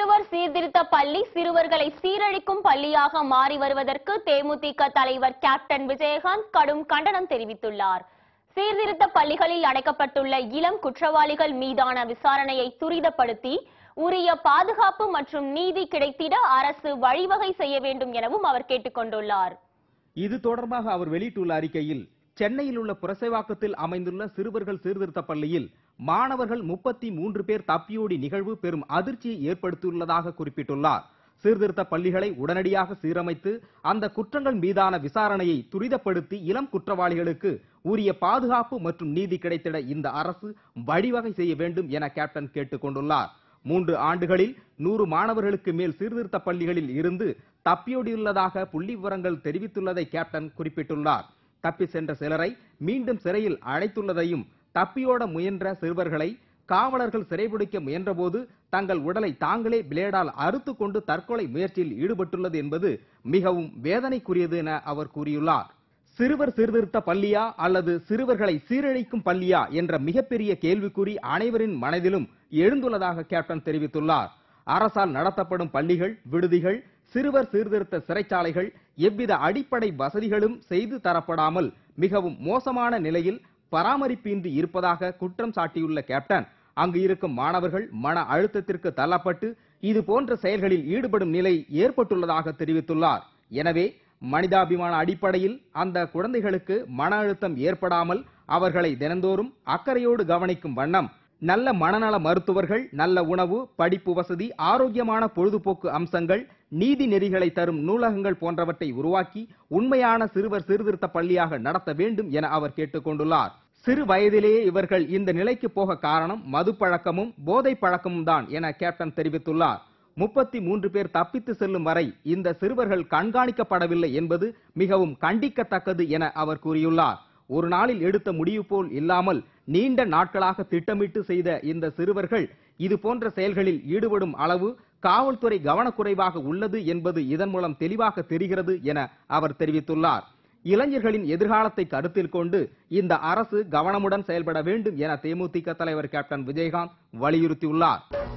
சிறுவர் சீர்திருத்த பள்ளி சிறுவர்களை சீரழிக்கும் பள்ளியாக மாறி வருவதற்கு தேமுதிக தலைவர் கேப்டன் விஜயகாந்த் கடும் கண்டனம் தெரிவித்துள்ளார் சீர்திருத்த பள்ளிகளில் அடைக்கப்பட்டுள்ள இளம் குற்றவாளிகள் மீதான விசாரணையை துரிதப்படுத்தி உரிய பாதுகாப்பு மற்றும் நீதி கிடைத்திட அரசு வழிவகை செய்ய வேண்டும் எனவும் அவர் கேட்டுக்கொண்டுள்ளார் இது தொடர்பாக அவர் வெளியிட்டுள்ள அறிக்கையில் சென்னையில் உள்ள புரசைவாக்கத்தில் அமைந்துள்ள சிறுவர்கள் சீர்திருத்த பள்ளியில் மாணவர்கள் முப்பத்தி மூன்று பேர் தப்பியோடி நிகழ்வு பெரும் அதிர்ச்சியை ஏற்படுத்தியுள்ளதாக குறிப்பிட்டுள்ளார் சீர்திருத்த பள்ளிகளை உடனடியாக சீரமைத்து அந்த குற்றங்கள் மீதான விசாரணையை துரிதப்படுத்தி இளம் குற்றவாளிகளுக்கு உரிய பாதுகாப்பு மற்றும் நீதி கிடைத்திட இந்த அரசு வழிவகை செய்ய வேண்டும் என கேப்டன் கேட்டுக் கொண்டுள்ளார் மூன்று ஆண்டுகளில் நூறு மாணவர்களுக்கு மேல் சீர்திருத்த பள்ளிகளில் இருந்து தப்பியோடியுள்ளதாக புள்ளி விவரங்கள் தெரிவித்துள்ளதை கேப்டன் குறிப்பிட்டுள்ளார் தப்பி சென்ற சிலரை மீண்டும் சிறையில் அழைத்துள்ளதையும் தப்பியோட முயன்ற சிறுவர்களை காவலர்கள் சிறைபிடிக்க முயன்றபோது தங்கள் உடலை தாங்களே பிளேடால் அறுத்து கொண்டு தற்கொலை முயற்சியில் ஈடுபட்டுள்ளது என்பது மிகவும் வேதனைக்குரியது என அவர் கூறியுள்ளார் சிறுவர் சீர்திருத்த பள்ளியா அல்லது சிறுவர்களை சீரழிக்கும் பள்ளியா என்ற மிகப்பெரிய கேள்விக்குறி அனைவரின் மனதிலும் எழுந்துள்ளதாக கேப்டன் தெரிவித்துள்ளார் அரசால் நடத்தப்படும் பள்ளிகள் விடுதிகள் சிறுவர் சீர்திருத்த சிறைச்சாலைகள் எவ்வித அடிப்படை வசதிகளும் செய்து தரப்படாமல் மிகவும் மோசமான நிலையில் பராமரிப்பின்றி இருப்பதாக குற்றம் சாட்டியுள்ள கேப்டன் அங்கு இருக்கும் மாணவர்கள் மன அழுத்தத்திற்கு தள்ளப்பட்டு இது போன்ற செயல்களில் ஈடுபடும் நிலை ஏற்பட்டுள்ளதாக தெரிவித்துள்ளார் எனவே மனிதாபிமான அடிப்படையில் அந்த குழந்தைகளுக்கு மன அழுத்தம் ஏற்படாமல் அவர்களை தினந்தோறும் அக்கறையோடு கவனிக்கும் வண்ணம் நல்ல மனநல மருத்துவர்கள் நல்ல உணவு படிப்பு வசதி ஆரோக்கியமான பொழுதுபோக்கு அம்சங்கள் நீதி நெறிகளை தரும் நூலகங்கள் போன்றவற்றை உருவாக்கி உண்மையான சிறுவர் சீர்திருத்த பள்ளியாக நடத்த வேண்டும் என அவர் கேட்டுக்கொண்டுள்ளார் சிறு வயதிலேயே இவர்கள் இந்த நிலைக்கு போக காரணம் மது பழக்கமும் போதை பழக்கமும் தான் என கேப்டன் தெரிவித்துள்ளார் முப்பத்தி மூன்று பேர் தப்பித்து செல்லும் வரை இந்த சிறுவர்கள் கண்காணிக்கப்படவில்லை என்பது மிகவும் கண்டிக்கத்தக்கது என அவர் கூறியுள்ளார் ஒரு நாளில் எடுத்த முடிவு போல் இல்லாமல் நீண்ட நாட்களாக திட்டமிட்டு செய்த இந்த சிறுவர்கள் இது போன்ற செயல்களில் ஈடுபடும் அளவு காவல்துறை கவனக்குறைவாக உள்ளது என்பது இதன் மூலம் தெளிவாக தெரிகிறது என அவர் தெரிவித்துள்ளார் இளைஞர்களின் எதிர்காலத்தை கருத்தில் கொண்டு இந்த அரசு கவனமுடன் செயல்பட வேண்டும் என தேமுதிக தலைவர் கேப்டன் விஜயகாந்த் வலியுறுத்தியுள்ளார்